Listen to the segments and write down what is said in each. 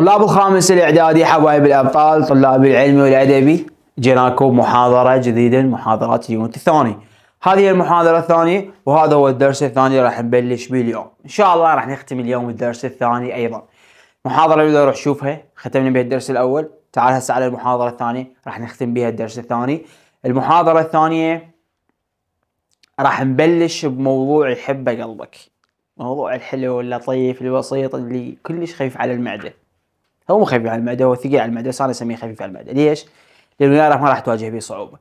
طلاب الخامس الإعدادي حبايب الأبطال طلاب العلم والأدبي جيناكم محاضرة جديدة محاضرات اليونت الثاني هذه المحاضرة الثانية وهذا هو الدرس الثاني راح نبلش به اليوم إن شاء الله راح نختم اليوم الدرس الثاني أيضا محاضرة اللي روح شوفها ختمنا بها الدرس الأول تعال هسه على المحاضرة الثانية راح نختم بها الدرس الثاني المحاضرة الثانية راح نبلش بموضوع يحبه قلبك موضوع الحلو اللطيف البسيط اللي كلش خايف على المعدة هو مو خفيف على المعده هو ثقيل على المعده صار اسميه خفيف على المعده ليش؟ لانه يعرف ما راح تواجه به صعوبه.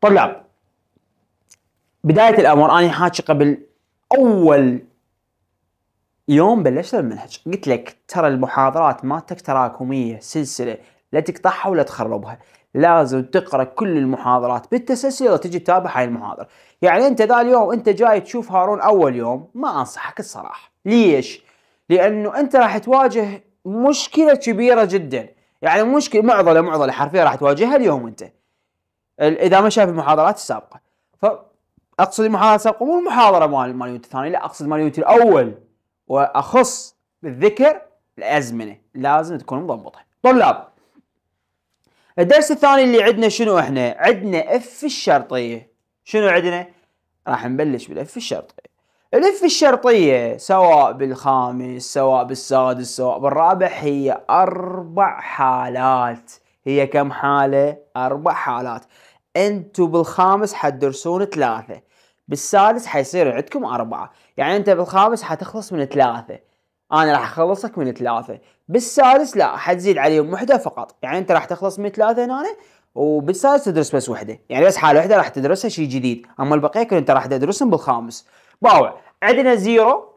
طلاب طيب، بدايه الامر انا حاكي قبل اول يوم بلشت المنهج قلت لك ترى المحاضرات ما تراكميه سلسله لا تقطعها ولا تخربها لازم تقرا كل المحاضرات بالتسلسل وتجي تتابع هاي المحاضره يعني انت ذا اليوم انت جاي تشوف هارون اول يوم ما انصحك الصراحه ليش لانه انت راح تواجه مشكلة كبيرة جدا يعني مشكلة معضلة معضلة حرفيا راح تواجهها اليوم أنت إذا ما شاف المحاضرات السابقة فأقصد المحاضرة السابقة مو المحاضرة مال ماليوت الثاني لا أقصد ماليوت الأول وأخص بالذكر الأزمنة لازم تكون مضبطة طلاب الدرس الثاني اللي عندنا شنو احنا؟ عندنا اف الشرطية شنو عندنا؟ راح نبلش بالاف الشرطية الف الشرطية سواء بالخامس سواء بالسادس سواء بالرابع هي أربع حالات هي كم حالة؟ أربع حالات انتو بالخامس حتدرسون ثلاثة بالسادس حيصير عندكم أربعة يعني أنت بالخامس حتخلص من ثلاثة أنا راح أخلصك من ثلاثة بالسادس لا حتزيد عليهم وحدة فقط يعني أنت راح تخلص من ثلاثة هنا وبالسادس تدرس بس وحدة يعني بس حالة وحدة راح تدرسها شيء جديد أما البقية كنت أنت راح تدرسهم بالخامس باوع عندنا زيرو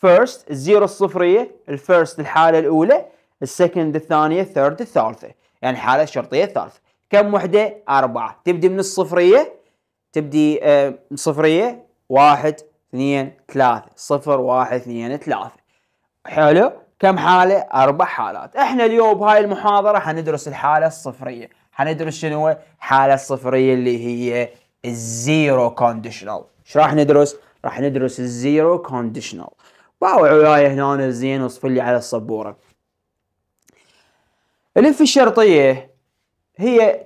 فيرست الزيرو الصفريه الفيرست الحاله الاولى السكند الثانيه الثيرد الثالثه يعني الحاله الشرطيه الثالثه كم وحده اربعه تبدي من الصفريه تبدي آه، صفريه واحد اثنين ثلاثة صفر واحد اثنين ثلاثة حلو كم حالة أربع حالات إحنا اليوم بهاي المحاضرة حندرس الحالة الصفرية حندرس شنو الحالة الصفرية اللي هي الزيرو كونديشنال ايش راح ندرس راح ندرس الزيرو كونديشنال باوع وياي هنا زين وصف لي على السبوره الف الشرطيه هي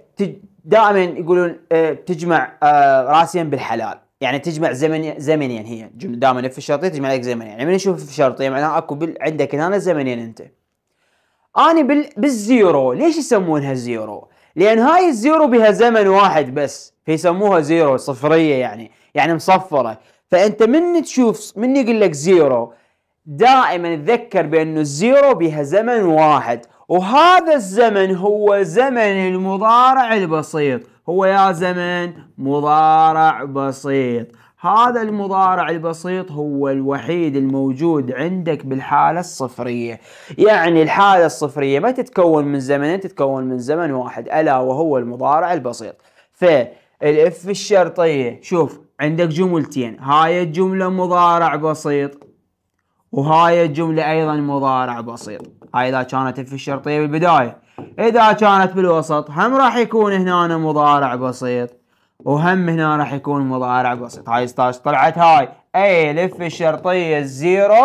دائما يقولون آه، تجمع آه، راسيا بالحلال يعني تجمع زمن زمنيا هي دائما الف الشرطيه تجمع لك زمنيا يعني من نشوف الف الشرطيه معناها اكو عندك هنا زمنيا انت اني بال... بالزيرو ليش يسمونها زيرو؟ لان هاي الزيرو بها زمن واحد بس فيسموها زيرو صفريه يعني يعني مصفره فانت من تشوف من يقول لك زيرو دائما تذكر بانه الزيرو بها زمن واحد وهذا الزمن هو زمن المضارع البسيط هو يا زمن مضارع بسيط هذا المضارع البسيط هو الوحيد الموجود عندك بالحالة الصفرية يعني الحالة الصفرية ما تتكون من زمنين تتكون من زمن واحد ألا وهو المضارع البسيط ف الاف الشرطية شوف عندك جملتين هاي الجملة مضارع بسيط وهاي الجملة أيضا مضارع بسيط هاي إذا كانت اف الشرطية بالبداية إذا كانت بالوسط هم راح يكون هنا مضارع بسيط وهم هنا راح يكون مضارع بسيط هاي 16 طلعت هاي أي الاف الشرطية الزيرو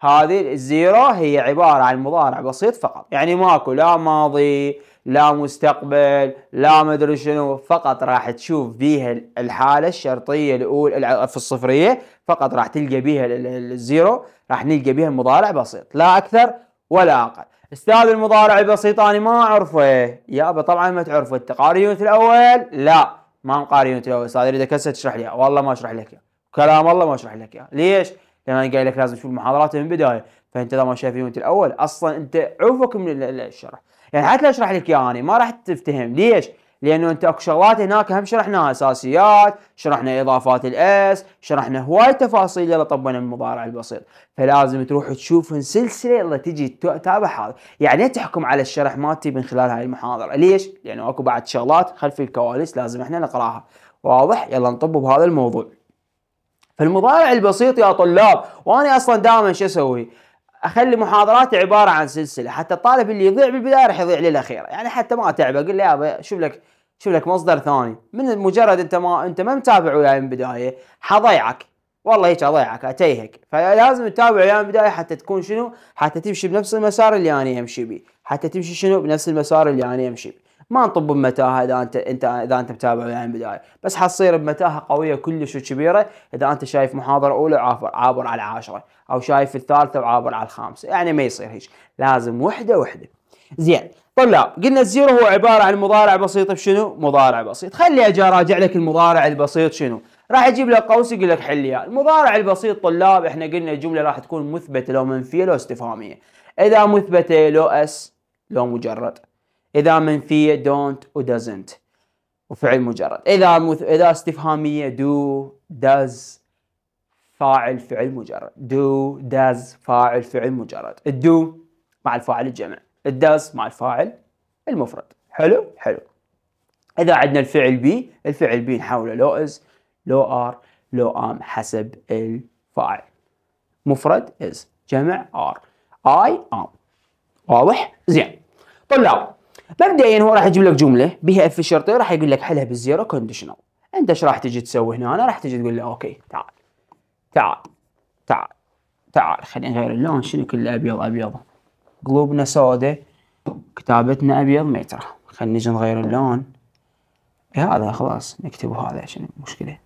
هذه الزيرو هي عبارة عن مضارع بسيط فقط يعني ماكو لا ماضي لا مستقبل لا مدري شنو فقط راح تشوف بيها الحالة الشرطية الأولى في الصفرية فقط راح تلقى بيها الزيرو راح نلقى بيها المضارع بسيط لا أكثر ولا أقل استاذ المضارع البسيط أنا ما أعرفه يابا طبعا ما تعرفه أنت قاري الأول لا ما مقاري يونت الأول أستاذ إذا كسر تشرح لي والله ما أشرح لك كلام الله ما أشرح لك إياه ليش؟ لأن أنا قايل لك لازم تشوف المحاضرات من البداية فأنت إذا ما شايف يونت الأول أصلا أنت عوفك من الشرح يعني حتى اشرح لك اياها يعني ما راح تفتهم ليش؟ لانه انت اكو شغلات هناك هم شرحناها اساسيات، شرحنا اضافات الاس، شرحنا هواي تفاصيل يلا طبنا المضارع البسيط، فلازم تروح تشوفهم سلسله يلا تجي تتابع هذا، يعني تحكم على الشرح مالتي من خلال هاي المحاضره، ليش؟ لانه اكو بعد شغلات خلف الكواليس لازم احنا نقراها، واضح؟ يلا نطب بهذا الموضوع. فالمضارع البسيط يا طلاب وانا اصلا دائما شو اسوي؟ اخلي محاضراتي عباره عن سلسله حتى الطالب اللي يضيع بالبدايه راح يضيع للاخير يعني حتى ما اتعبه اقول له يابا شوف لك شوف لك مصدر ثاني من مجرد انت ما انت ما متابع وياي من البدايه حضيعك والله هيك اضيعك اتيهك فلازم تتابع وياي من البدايه حتى تكون شنو حتى تمشي بنفس المسار اللي انا امشي به حتى تمشي شنو بنفس المسار اللي انا امشي به ما نطب بمتاهه اذا انت انت اذا انت متابع يعني البدايه، بس حتصير بمتاهه قويه كلش وكبيره اذا انت شايف محاضره اولى عابر, عابر على العاشره او شايف الثالثه وعابر على الخامسه يعني ما يصير هيك لازم وحده وحده زين طلاب قلنا الزيرو هو عباره عن مضارع بسيط بشنو؟ مضارع بسيط، خلي اجي اراجع لك المضارع البسيط شنو؟ راح اجيب لك قوس يقول لك حل اياه، المضارع البسيط طلاب احنا قلنا الجمله راح تكون مثبته لو منفيه لو استفهاميه، اذا مثبته لو اس لو مجرد، إذا منفية don't و doesn't وفعل مجرد إذا مث... إذا استفهامية do does فاعل فعل مجرد do does فاعل فعل مجرد do مع الفاعل الجمع does مع الفاعل المفرد حلو حلو إذا عندنا الفعل بي الفعل بي نحوله لو از لو ار لو ام حسب الفاعل مفرد از جمع ار اي ام واضح زين طلاب مبدئيا هو راح يجيب لك جمله بها اف شرطي راح يقول لك حلها بالزيرو كونديشنال انت ايش راح تجي تسوي هنا أنا راح تجي تقول له اوكي تعال تعال تعال تعال خلينا نغير اللون شنو كله ابيض ابيض قلوبنا سوداء كتابتنا ابيض ميترا خلينا نجي نغير اللون إيه هذا خلاص نكتب هذا شنو المشكله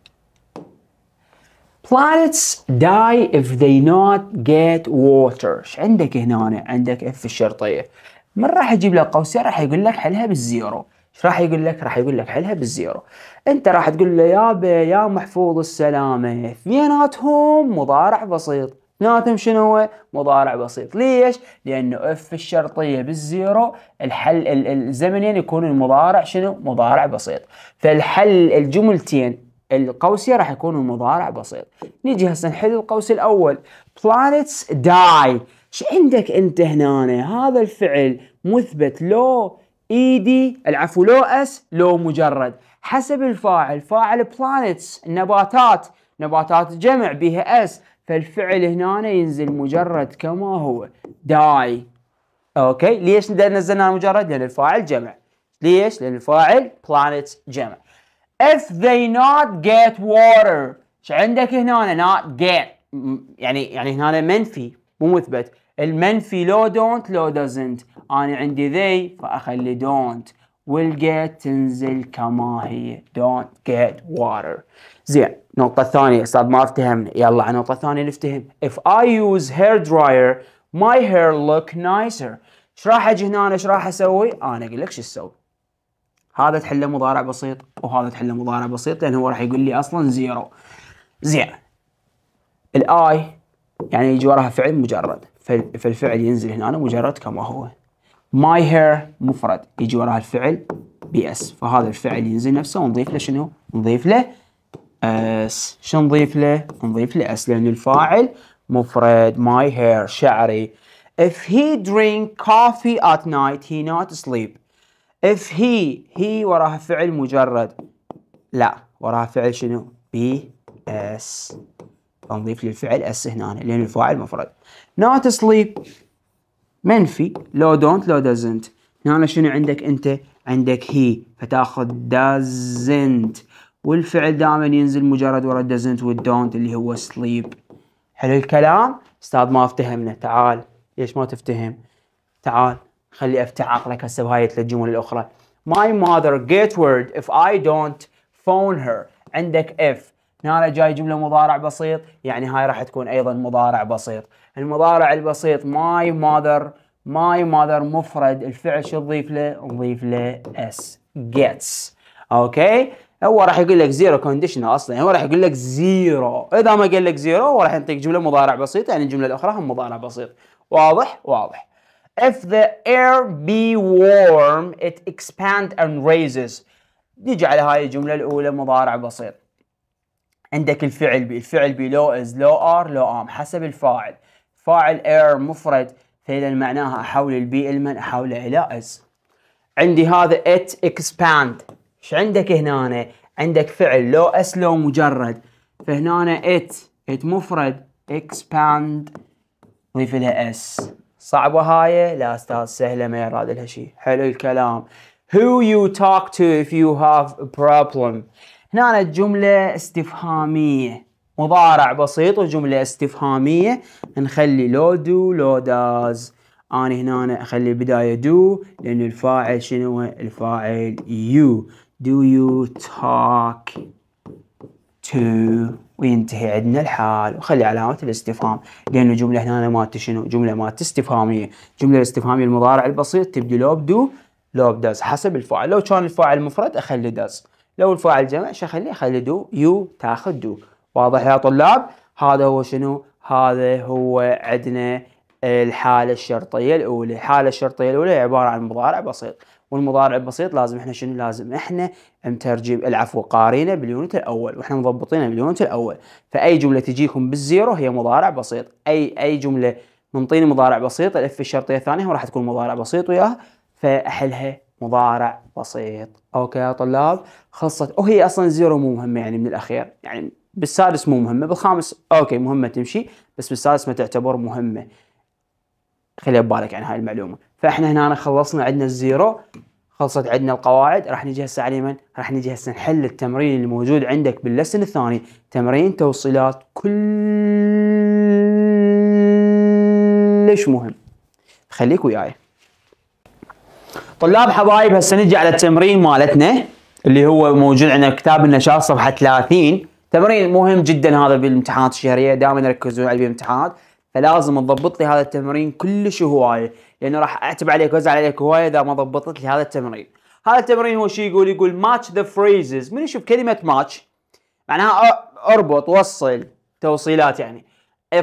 Planets die if they not get water. ايش عندك هنا؟ عندك اف الشرطيه. من راح يجيب لك قوسين راح يقول لك حلها بالزيرو ايش راح يقول لك راح يقول لك حلها بالزيرو انت راح تقول له يا بي يا محفوظ السلامه اثنيناتهم مضارع بسيط اثنيناتهم شنو هو؟ مضارع بسيط، ليش؟ لأنه اف الشرطية بالزيرو الحل الزمنين يكون المضارع شنو؟ مضارع بسيط، فالحل الجملتين القوسية راح يكون المضارع بسيط. نيجي هسه نحل القوس الأول، planets die ايش عندك انت هنا هذا الفعل مثبت لو ايدي العفو لو اس لو مجرد حسب الفاعل فاعل بلانتس النباتات نباتات جمع بها اس فالفعل هنا ينزل مجرد كما هو داي اوكي ليش نزلنا مجرد لان الفاعل جمع ليش لان الفاعل بلانتس جمع if they not get water ايش عندك هنا not get يعني يعني هنا منفي مو مثبت المنفي لو دونت لو دازنت انا عندي ذي فاخلي دونت والجيت تنزل كما هي دونت جيت واتر زين النقطة الثانية استاذ ما افتهمنا يلا على النقطة الثانية نفتهم if I use hair dryer my hair look nicer ايش راح اجي هنا ايش راح اسوي؟ انا اقول لك شو اسوي هذا تحله مضارع بسيط وهذا تحله مضارع بسيط لان هو راح يقول لي اصلا زيرو زين الاي يعني يجي وراها فعل مجرد فالفعل ينزل هنا مجرد كما هو ماي هير مفرد يجي وراها الفعل بي اس فهذا الفعل ينزل نفسه ونضيف له شنو؟ نضيف له اس شو نضيف له؟ نضيف له اس لأن الفاعل مفرد ماي هير شعري If he drink coffee at night he not sleep If he he وراها فعل مجرد لا وراها فعل شنو؟ بي اس نضيف للفعل اس هنا لان الفاعل مفرد not sleep منفي لو دونت لو doesn't هنا شنو عندك انت عندك هي فتاخذ doesn't والفعل دائما ينزل مجرد ورا doesn't والدونت اللي هو sleep حلو الكلام استاذ ما افتهمنا تعال ليش ما تفتهم تعال خلي افتح عقلك هسه بهاي الجمل الاخرى My mother get word if I don't phone her عندك if هنا جاي جمله مضارع بسيط يعني هاي راح تكون ايضا مضارع بسيط المضارع البسيط ماي ماذر ماي ماذر مفرد الفعل شو تضيف له نضيف له اس gets اوكي هو راح يقول لك زيرو كونديشن اصلا هو راح يقول لك زيرو اذا ما قال لك زيرو هو راح يعطيك جمله مضارع بسيط يعني الجمله الاخرى هم مضارع بسيط واضح واضح If the air be warm, it expands and raises. نيجي على هاي الجملة الأولى مضارع بسيط. عندك الفعل بي الفعل بي لو از لو ار لو ام حسب الفاعل فاعل اير مفرد فاذا معناها احول البي المن احوله الى از عندي هذا ات اكسباند ايش عندك هنا عندك فعل لو اس لو مجرد فهنا ات ات مفرد اكسباند ضيف لها اس صعبة هاي لا استاذ سهلة ما يراد لها شيء حلو الكلام who you talk to if you have a problem هنا الجملة استفهامية مضارع بسيط وجملة استفهامية نخلي لو دو لو داز أنا هنا أخلي بداية دو لأن الفاعل شنو الفاعل يو دو يو تاك تو وينتهي عندنا الحال وخلي علامة الاستفهام لأن الجملة هنا مالت شنو جملة مالت استفهامية الجملة الاستفهامية المضارع البسيط تبدي لو بدو لو بداز حسب الفاعل لو كان الفاعل مفرد أخلي داز لو الفاعل جمع شخليه خلي دو يو تاخذ دو واضح يا طلاب هذا هو شنو هذا هو عندنا الحالة الشرطية الأولى الحالة الشرطية الأولى عبارة عن مضارع بسيط والمضارع البسيط لازم احنا شنو لازم احنا مترجم العفو قارينه باليونت الأول واحنا مضبطينه باليونت الأول فأي جملة تجيكم بالزيرو هي مضارع بسيط أي أي جملة منطيني مضارع بسيط الأف الشرطية الثانية راح تكون مضارع بسيط وياها فأحلها مضارع بسيط اوكي يا طلاب خلصت وهي اصلا زيرو مو مهمه يعني من الاخير يعني بالسادس مو مهمه بالخامس اوكي مهمه تمشي بس بالسادس ما تعتبر مهمه خلي ببالك عن يعني هاي المعلومه فاحنا هنا خلصنا عندنا الزيرو خلصت عندنا القواعد راح نجي هسه على من راح نجي هسه نحل التمرين اللي موجود عندك باللسن الثاني تمرين توصيلات كلش مهم خليك وياي طلاب حبايب هسه نجي على التمرين مالتنا اللي هو موجود عندنا كتاب النشاط صفحه 30 تمرين مهم جدا هذا بالامتحانات الشهريه دائما يركزون عليه بالامتحانات فلازم تضبط لي هذا التمرين كلش هوايه لانه راح اعتب عليك وزع عليك هوايه اذا ما ضبطت لي هذا التمرين هذا التمرين هو شو يقول يقول ماتش ذا فريزز من يشوف كلمه ماتش معناها اربط وصل توصيلات يعني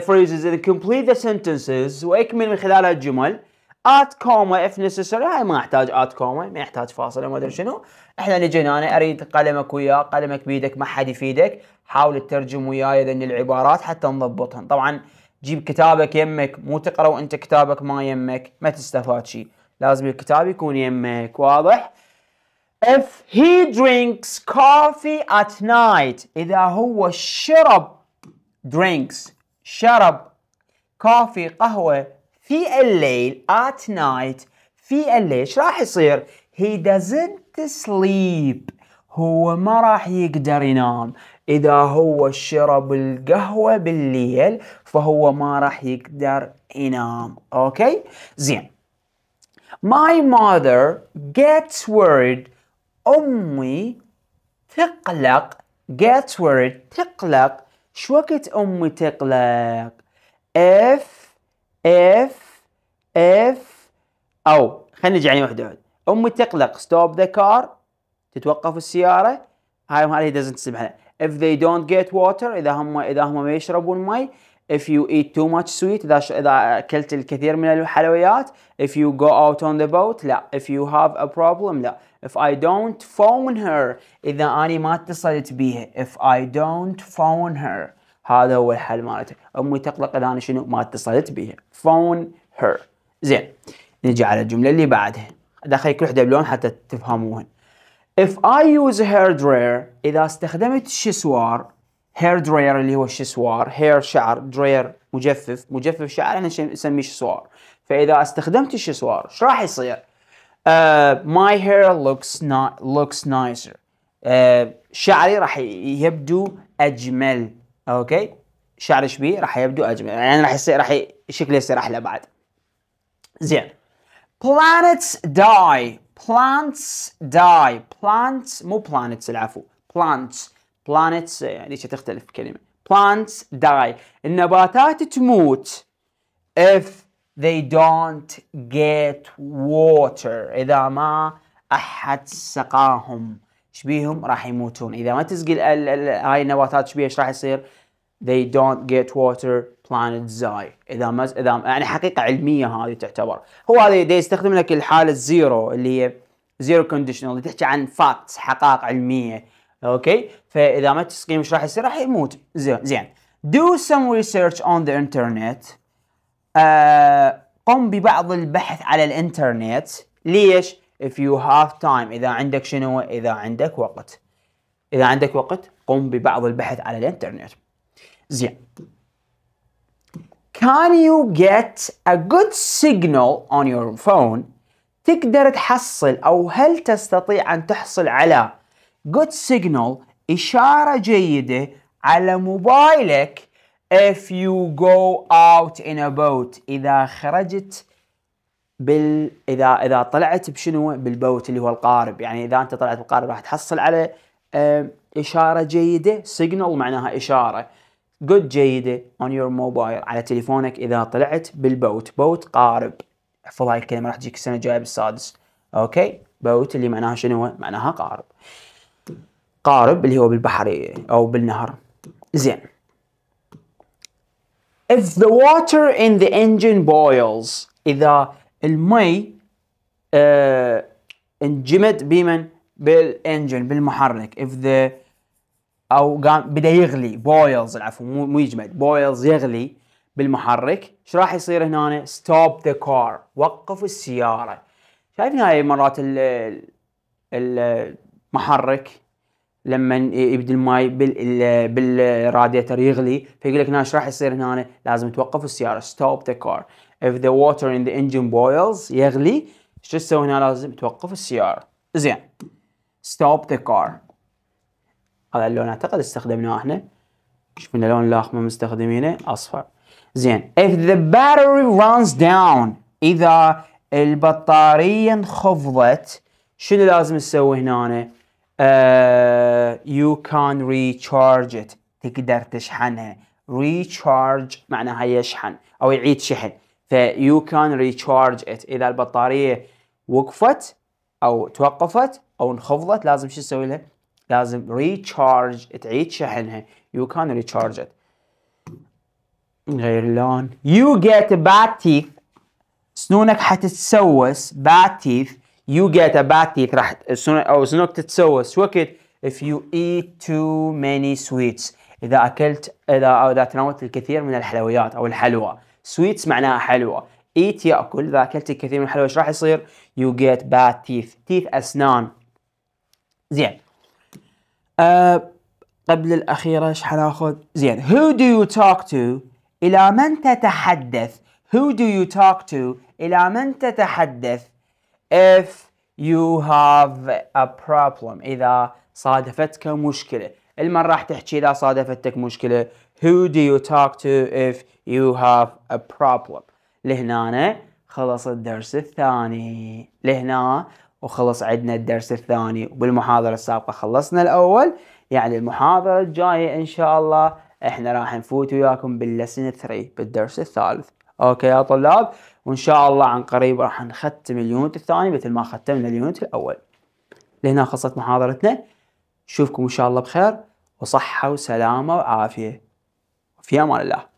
فريزز and complete ذا سنتنسز واكمل من خلالها الجمل ات كوما اف نسيسري هاي ما احتاج ات كوما ما يحتاج فاصله ما ادري شنو احنا جينا انا اريد قلمك وياه قلمك بيدك ما حد يفيدك حاول تترجم وياي اذا العبارات حتى نضبطهم طبعا جيب كتابك يمك مو تقرا وانت كتابك ما يمك ما تستفاد شيء لازم الكتاب يكون يمك واضح If he drinks coffee at night إذا هو شرب drinks شرب كوفي قهوة في الليل at night في الليل ايش راح يصير he doesn't sleep هو ما راح يقدر ينام إذا هو شرب القهوة بالليل فهو ما راح يقدر ينام أوكي زين My mother gets worried أمي تقلق gets worried تقلق شو وقت أمي تقلق if if اف او خلينا نجي عليه واحده واحده امي تقلق stop the car تتوقف السياره هاي هذه doesn't تسمح لها if they don't get water اذا هم اذا هم ما يشربون مي if you eat too much sweet إذا إذا أكلت الكثير من الحلويات if you go out on the boat لا if you have a problem لا if I don't phone her إذا اني ما اتصلت بيها if I don't phone her هذا هو الحل مالته امي تقلق اذا انا شنو ما اتصلت بها فون هير زين نجي على الجمله اللي بعدها داخل كل وحده بلون حتى تفهموهن if I use hair dryer اذا استخدمت الشسوار hair dryer اللي هو الشسوار hair شعر dryer مجفف مجفف شعر احنا نسميه شسوار فاذا استخدمت الشسوار ايش راح يصير uh, my hair looks not looks nicer uh, شعري راح يبدو اجمل اوكي شعر شبيه راح يبدو اجمل يعني راح يصير راح شكله يصير احلى بعد زين planets die plants die plants مو planets العفو plants planets يعني تختلف الكلمه plants die النباتات تموت if they don't get water إذا ما أحد سقاهم شبيهم راح يموتون اذا ما تسقي هاي النباتات شبيه ايش راح يصير they don't get water planets die اذا ما اذا يعني حقيقه علميه هذه تعتبر هو هذا يستخدم لك الحاله الزيرو اللي هي زيرو كونديشنال اللي تحكي عن فاكتس حقائق علميه اوكي فاذا ما تسقي ايش راح يصير راح يموت زين زين do some research on the internet آه قم ببعض البحث على الانترنت ليش if you have time إذا عندك شنو إذا عندك وقت إذا عندك وقت قم ببعض البحث على الإنترنت زين Can you get a good signal on your phone تقدر تحصل أو هل تستطيع أن تحصل على good signal إشارة جيدة على موبايلك if you go out in a boat إذا خرجت بال اذا اذا طلعت بشنو بالبوت اللي هو القارب يعني اذا انت طلعت بالقارب راح تحصل على اشاره جيده سيجنال معناها اشاره جود جيده اون يور موبايل على تليفونك اذا طلعت بالبوت بوت قارب احفظ هاي الكلمه راح تجيك السنه الجايه بالسادس اوكي بوت اللي معناها شنو معناها قارب قارب اللي هو بالبحر او بالنهر زين If the water in the engine boils إذا المي آه انجمد بمن بالانجن بالمحرك اف ذا او قام بدا يغلي بويلز العفو مو مو يجمد بويلز يغلي بالمحرك ايش راح يصير هنا ستوب ذا كار وقف السياره شايفين هاي مرات المحرك لما يبدي الماي بالراديتر يغلي فيقول لك هنا ايش راح يصير هنا لازم توقف السياره ستوب ذا كار if the water in the engine boils يغلي شو تسوي هنا لازم توقف السياره زين ستوب ذا كار هذا اللون اعتقد استخدمناه احنا شفنا لون لاخمه مستخدمينه اصفر زين if the battery runs down اذا البطاريه انخفضت شنو لازم تسوي هنا يو كان ريتشارج ات تقدر تشحنها ريتشارج معناها يشحن او يعيد شحن you كان ريتشارج ات اذا البطاريه وقفت او توقفت او انخفضت لازم شو تسوي لها؟ لازم ريتشارج تعيد شحنها يو كان ريتشارج ات نغير اللون يو جيت باد تيث سنونك حتتسوس باد تيث you get a bad teeth راح أو it's not تتسوس وقت if you eat too many sweets إذا أكلت إذا أو إذا تناولت الكثير من الحلويات أو الحلوى sweets معناها حلوى eat يأكل إذا أكلت الكثير من الحلوى إيش راح يصير you get bad teeth teeth أسنان زين أه قبل الأخيرة إيش حناخذ زين who do you talk to إلى من تتحدث who do you talk to إلى من تتحدث if you have a problem إذا صادفتك مشكلة المن راح تحكي إذا صادفتك مشكلة who do you talk to if you have a problem لهنا خلص الدرس الثاني لهنا وخلص عندنا الدرس الثاني وبالمحاضرة السابقة خلصنا الأول يعني المحاضرة الجاية إن شاء الله إحنا راح نفوت وياكم باللسن 3 بالدرس الثالث أوكي يا طلاب وان شاء الله عن قريب راح نختم اليونت الثاني مثل ما ختمنا اليونت الاول لهنا خلصت محاضرتنا نشوفكم ان شاء الله بخير وصحه وسلامه وعافيه في امان الله